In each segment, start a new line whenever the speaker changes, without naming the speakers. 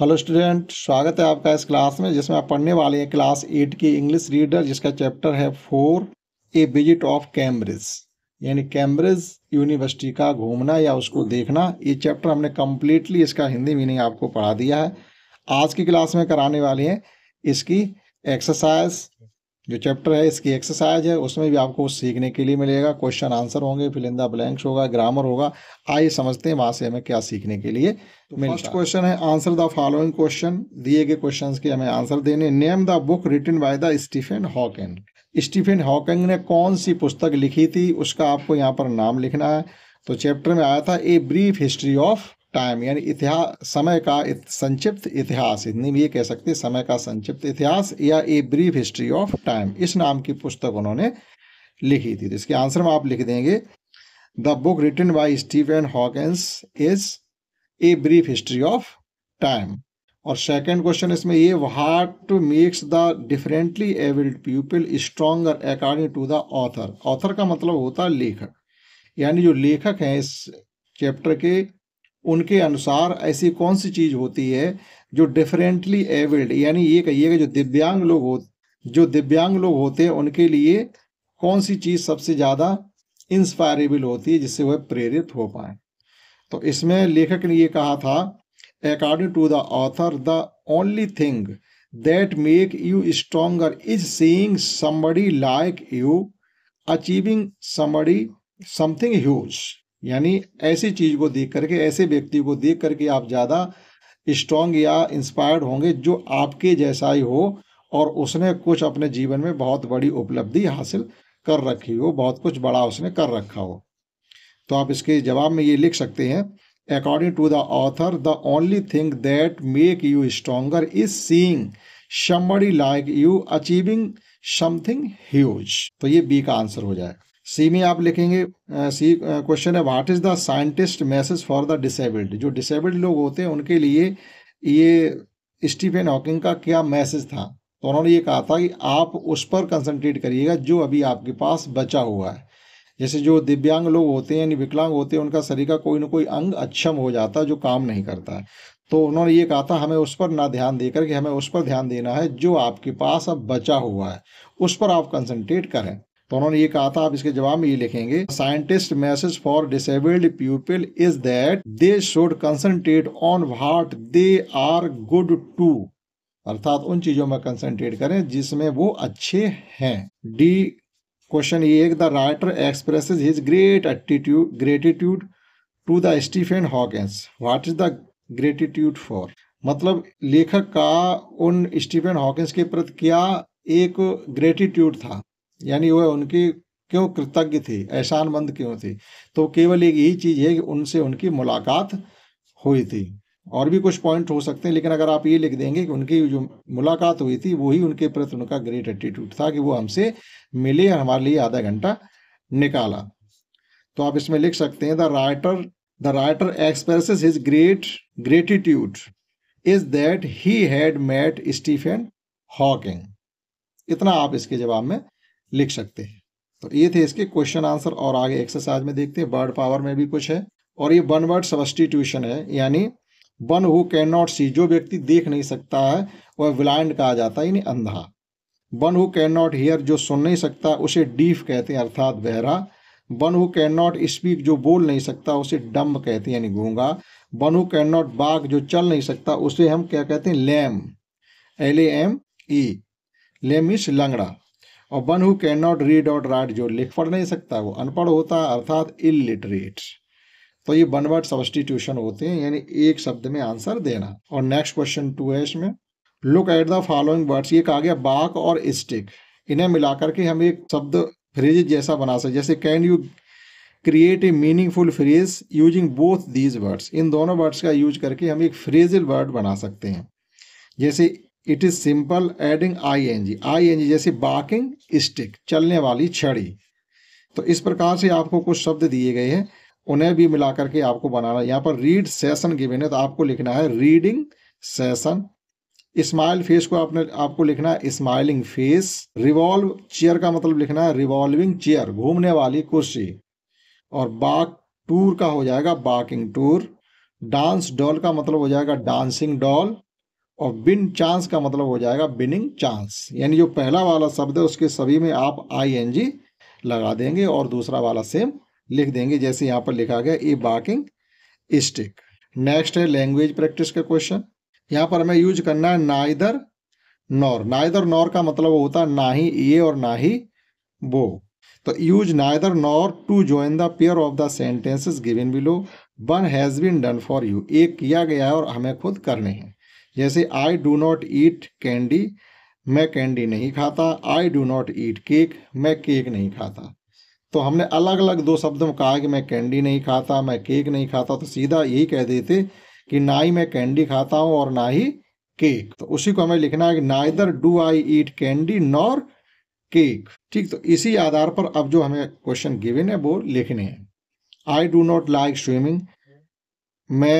hello student स्वागत है आपका इस क्लास में जिसमें आप पढ़ने वाले हैं क्लास एट की इंग्लिश रीडर जिसका चैप्टर है four a visit of Cambridge यानी कैम्ब्रिज यूनिवर्सिटी का घूमना या उसको देखना ये चैप्टर हमने कम्प्लीटली इसका हिंदी मीनिंग आपको पढ़ा दिया है आज की क्लास में कराने वाले हैं इसकी एक्सरसाइज जो चैप्टर है इसकी एक्सरसाइज है उसमें भी आपको सीखने के लिए मिलेगा क्वेश्चन आंसर होंगे फिल इन द ब्लैंक्स होगा ग्रामर होगा आइए समझते हैं वहाँ से हमें क्या सीखने के लिए तो फर्स्ट क्वेश्चन है आंसर द फॉलोइंग क्वेश्चन दिए गए क्वेश्चन के हमें आंसर देने name the book written by the Stephen Hawking Stephen Hawking ने कौन सी पुस्तक लिखी थी उसका आपको यहाँ पर नाम लिखना है तो चैप्टर में आया था a brief history of time यानी इतिहास समय का इत, संक्षिप्त इतिहास हिंदी में ये कह सकते हैं समय का संक्षिप्त इतिहास या a brief history of time इस नाम की पुस्तक उन्होंने लिखी थी तो इसके आंसर में आप लिख देंगे the book written by Stephen Hawkins is a brief history of time और सेकेंड क्वेश्चन इसमें ये what makes the differently abled people stronger according to the author author का मतलब होता है लेखक यानी जो लेखक हैं इस चैप्टर के उनके अनुसार ऐसी कौन सी चीज़ होती है जो डिफरेंटली एबल्ड यानी ये कहिए कि जो दिव्यांग लोग हो जो दिव्यांग लोग होते हैं उनके लिए कौन सी चीज़ सबसे ज़्यादा इंस्पायरेबल होती है जिससे वह प्रेरित हो पाए तो इसमें लेखक ने ये कहा था according to the author the only thing that make you stronger is seeing somebody like you achieving somebody something huge यानी ऐसी चीज़ को देख करके ऐसे व्यक्ति को देख करके आप ज़्यादा स्ट्रांग या इंस्पायर्ड होंगे जो आपके जैसा ही हो और उसने कुछ अपने जीवन में बहुत बड़ी उपलब्धि हासिल कर रखी हो बहुत कुछ बड़ा उसने कर रखा हो तो आप इसके जवाब में ये लिख सकते हैं according to the author the only thing that make you stronger is seeing somebody like you achieving something huge तो ये बी का आंसर हो जाएगा सी में आप लिखेंगे सी क्वेश्चन है what is the scientist message for the disabled जो डिसेबल्ड लोग होते हैं उनके लिए ये स्टीफेन हॉकिंग का क्या मैसेज था तो उन्होंने ये कहा था कि आप उस पर कंसंट्रेट करिएगा जो अभी आपके पास बचा हुआ है जैसे जो दिव्यांग लोग होते हैं यानी विकलांग होते हैं उनका शरीर का कोई ना कोई अंग अक्षम हो जाता है जो काम नहीं करता है तो उन्होंने ये कहा था हमें उस पर ना ध्यान देकर कि हमें उस पर ध्यान देना है जो आपके पास अब बचा हुआ है उस पर आप कंसंट्रेट करें तो उन्होंने ये कहा था आप इसके जवाब में ये लिखेंगे scientist message for disabled people is that they should concentrate on what they are good to अर्थात उन चीजों में कंसंट्रेट करें जिसमें वो अच्छे हैं डी क्वेश्चन ये the writer express his great attitude gratitude to the Stephen Hawkins what is the gratitude for मतलब लेखक का उन स्टीफेन हॉकिंस के प्रति क्या एक ग्रेटिट्यूड था यानी वह उनकी क्यों कृतज्ञ थी एहसानमंद क्यों थी तो केवल एक यही चीज़ है कि उनसे उनकी मुलाकात हुई थी और भी कुछ पॉइंट हो सकते हैं लेकिन अगर आप ये लिख देंगे कि उनकी जो मुलाकात हुई थी वही उनके प्रति उनका ग्रेट एटीट्यूड था कि वो हमसे मिले और हमारे लिए आधा घंटा निकाला तो आप इसमें लिख सकते हैं the writer the writer express his great gratitude is that he had met Stephen Hawking इतना आप इसके जवाब में लिख सकते हैं तो ये थे इसके क्वेश्चन आंसर और आगे एक्सरसाइज में देखते हैं बर्ड पावर में भी कुछ है और ये वन वर्ड सबस्टिट्यूशन है यानी one who can not see जो व्यक्ति देख नहीं सकता है वह ब्लाइंड कहा जाता है यानी अंधा one who can not hear जो सुन नहीं सकता उसे डीफ कहते हैं अर्थात बहरा one who can not speak जो बोल नहीं सकता उसे डम्ब कहते हैं यानी गूंगा one who can not walk जो चल नहीं सकता उसे हम क्या कहते हैं lame L A M E lame इस लंगड़ा और one who can not read और राइट जो लिख पढ़ नहीं सकता वो अनपढ़ होता है अर्थात इलिटरेट तो ये वन वर्ड सब्सटीट्यूशन होते हैं यानी एक शब्द में आंसर देना और नेक्स्ट क्वेश्चन टू है इसमें look at the following words ये कहा गया बाक और स्टिक इन्हें मिलाकर के हम एक शब्द फ्रेज जैसा बना सकते जैसे can you create a meaningful phrase using both these words इन दोनों वर्ड्स का यूज करके हम एक फ्रेजल वर्ड बना सकते हैं जैसे it is simple adding I N G I N G जैसे बाकिंग स्टिक चलने वाली छड़ी तो इस प्रकार से आपको कुछ शब्द दिए गए हैं उन्हें भी मिलाकर के आपको बनाना यहाँ पर रीड सेशन गिवेन है तो आपको लिखना है रीडिंग सेशन स्माइल फेस को आपने आपको लिखना है स्माइलिंग फेस रिवॉल्व चेयर का मतलब लिखना है रिवॉल्विंग चेयर घूमने वाली कुर्सी और बाक टूर का हो जाएगा बाकिंग टूर डांस डॉल का मतलब हो जाएगा डांसिंग डॉल और बिन चांस का मतलब हो जाएगा बिनिंग चांस यानी जो पहला वाला शब्द है उसके सभी में आप आई एन जी लगा देंगे और दूसरा वाला सेम लिख देंगे जैसे यहाँ पर लिखा गया ए बाकिंग स्टिक नेक्स्ट है लैंग्वेज प्रैक्टिस का क्वेश्चन यहाँ पर हमें यूज करना है ना इधर नॉर ना इधर नॉर का मतलब होता है ना ही ये और ना ही वो तो use neither nor to join the pair of the sentences given below one has been done for you एक किया गया है और हमें खुद करने हैं जैसे I do not eat candy मैं कैंडी नहीं खाता I do not eat cake मैं केक नहीं खाता तो हमने अलग अलग दो शब्द में कहा कि मैं कैंडी नहीं खाता मैं केक नहीं खाता तो सीधा यही कह देते कि ना ही मैं कैंडी खाता हूँ और ना ही केक तो उसी को हमें लिखना है कि neither do I eat candy nor cake ठीक तो इसी आधार पर अब जो हमें क्वेश्चन गिवेन है वो लिखने हैं I do not like swimming मैं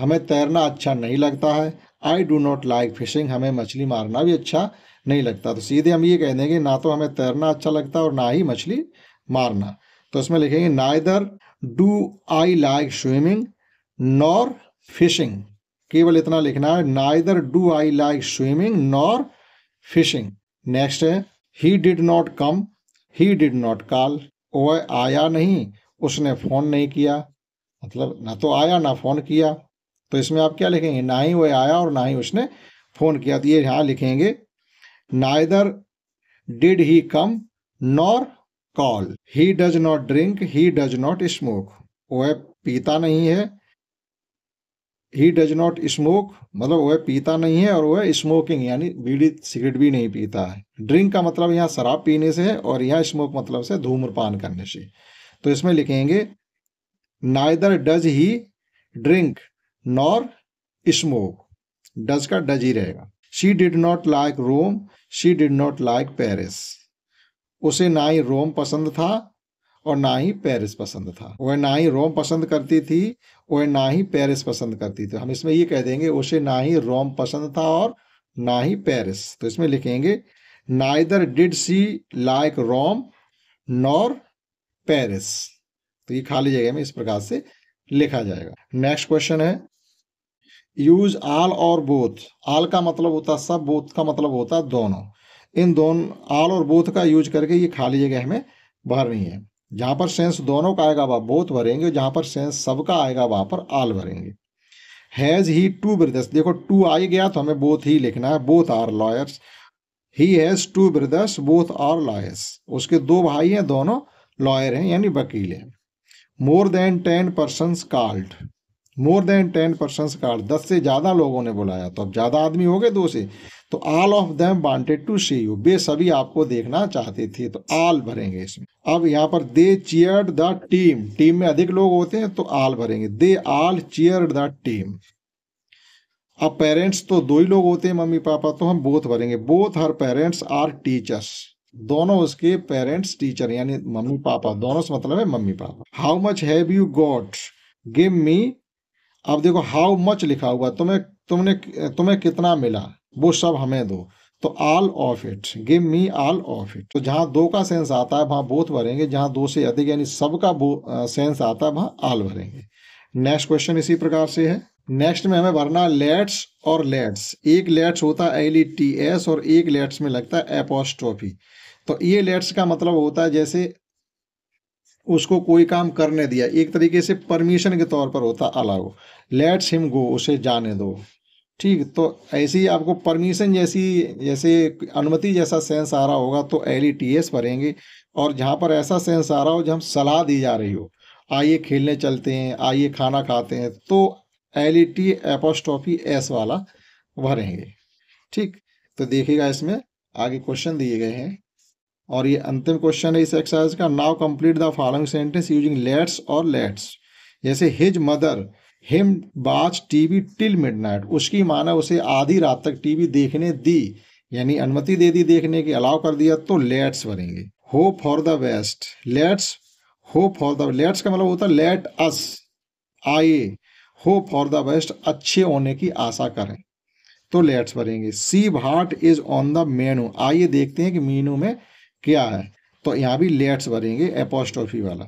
हमें तैरना अच्छा नहीं लगता है I do not like fishing हमें मछली मारना भी अच्छा नहीं लगता तो सीधे हम ये कह देंगे ना तो हमें तैरना अच्छा लगता और ना ही मछली मारना तो इसमें लिखेंगे neither do I like swimming nor fishing केवल इतना लिखना है neither do I like swimming nor fishing next है he did not come he did not call वह आया नहीं उसने फ़ोन नहीं किया मतलब ना तो आया ना फ़ोन किया तो इसमें आप क्या लिखेंगे ना ही वह आया और ना ही उसने फ़ोन किया तो ये यहाँ लिखेंगे neither did he come nor call he does not drink he does not smoke वह पीता नहीं है ही डज नॉट स्मोक मतलब वह पीता नहीं है और वह स्मोकिंग यानी बीड़ी सिगरेट भी नहीं पीता है ड्रिंक का मतलब यहाँ शराब पीने से है और यहाँ स्मोक मतलब से धूम्रपान करने से तो इसमें लिखेंगे neither does he drink nor smoke does का डज ही रहेगा she did not like Rome she did not like Paris उसे ना ही रोम पसंद था और ना ही पेरिस पसंद था वह ना ही रोम पसंद करती थी वह ना ही पेरिस पसंद करती थी हम इसमें ये कह देंगे उसे ना ही रोम पसंद था और ना ही पेरिस तो इसमें लिखेंगे ना neither did she like Rome nor Paris तो ये खाली जगह में इस प्रकार से लिखा जाएगा नेक्स्ट क्वेश्चन है यूज आल और बोथ आल का मतलब होता सब बोथ का मतलब होता दोनों इन दोनों आल और बोथ का यूज करके ये खाली जगह हमें भरनी है जहां पर सेंस दोनों का आएगा वहां बोथ भरेंगे जहां पर सेंस सबका आएगा वहां पर आल भरेंगे हैज ही टू ब्रदर्स देखो टू आ गया तो हमें बोथ ही लिखना है both are lawyers he has two brothers both are lawyers उसके दो भाई हैं दोनों लॉयर हैं यानी वकील हैं more than ten person called more than ten person called दस से ज़्यादा लोगों ने बुलाया तो अब ज़्यादा आदमी हो गए दो से तो all of them wanted to see you बे सभी आपको देखना चाहते थे तो आल भरेंगे इसमें अब यहाँ पर they cheer the team team में अधिक लोग होते हैं तो आल भरेंगे they all cheer the team अब पेरेंट्स तो दो ही लोग होते हैं मम्मी पापा तो हम बोथ भरेंगे both her parents are teachers दोनों उसके पेरेंट्स टीचर यानी मम्मी पापा दोनों से मतलब है मम्मी पापा how much have you got give me अब देखो हाउ मच लिखा हुआ तुम्हें तुमने तुम्हें कितना मिला वो सब हमें दो तो all of it give me all of it तो जहां दो का सेंस आता है वहां बोथ भरेंगे जहां दो से अधिक यानी सबका सेंस आता है वहां आल भरेंगे नेक्स्ट क्वेश्चन इसी प्रकार से है नेक्स्ट में हमें भरना लेट्स और लेट्स एक लेट्स होता है एल ई टी एस और एक लेट्स में लगता है एपोस्ट्रोफी तो ये लेट्स का मतलब होता है जैसे उसको कोई काम करने दिया एक तरीके से परमिशन के तौर पर होता अलाउ लेट्स हिम गो उसे जाने दो ठीक तो ऐसी आपको परमिशन जैसी जैसे अनुमति जैसा सेंस आ रहा होगा तो एल ई टी एस भरेंगे और जहाँ पर ऐसा सेंस आ रहा हो जहाँ सलाह दी जा रही हो आइए खेलने चलते हैं आइए खाना खाते हैं तो L E T apostrophe S वाला भरेंगे ठीक तो देखिएगा इसमें आगे क्वेश्चन दिए गए हैं और ये अंतिम क्वेश्चन है इस एक्सरसाइज का now complete the following sentence using let's और लेट्स जैसे his mother him watch TV till midnight उसकी माँ ने उसे आधी रात तक टीवी देखने दी यानी अनुमति दे दी देखने की अलाव कर दिया तो लेट्स बनेंगे hope for the best let's hope for the let's का मतलब होता है let us I hope for the best अच्छे होने की आशा करें तो लेट्स बनेंगे see what is on the menu आइए देखते हैं कि मेनू में क्या है तो यहाँ भी लेट्स भरेंगे एपोस्टॉफी वाला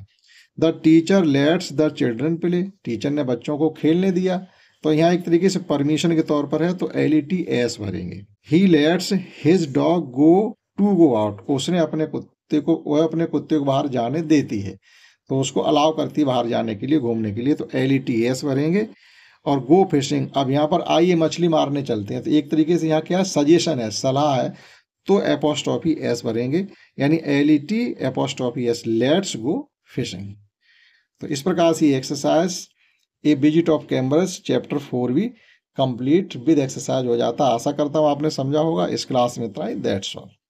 the teacher let's the children play teacher ने बच्चों को खेलने दिया तो यहाँ एक तरीके से परमिशन के तौर पर है तो एल ई टी एस भरेंगे he let's his dog go to go out उसने अपने कुत्ते को वह अपने कुत्ते को बाहर जाने देती है तो उसको अलाउ करती है बाहर जाने के लिए घूमने के लिए तो एल ई टी एस भरेंगे और गो फिशिंग अब यहाँ पर आइए मछली मारने चलते हैं तो एक तरीके से यहाँ क्या सजेशन है सलाह है तो एपोस्टॉफी एस भरेंगे यानी L E T apostrophe S let's go fishing तो इस प्रकार से exercise a visit of Cambridge chapter four भी कंप्लीट विद एक्सरसाइज हो जाता आशा करता हूँ आपने समझा होगा इस क्लास में इतना ही दैट्स ऑल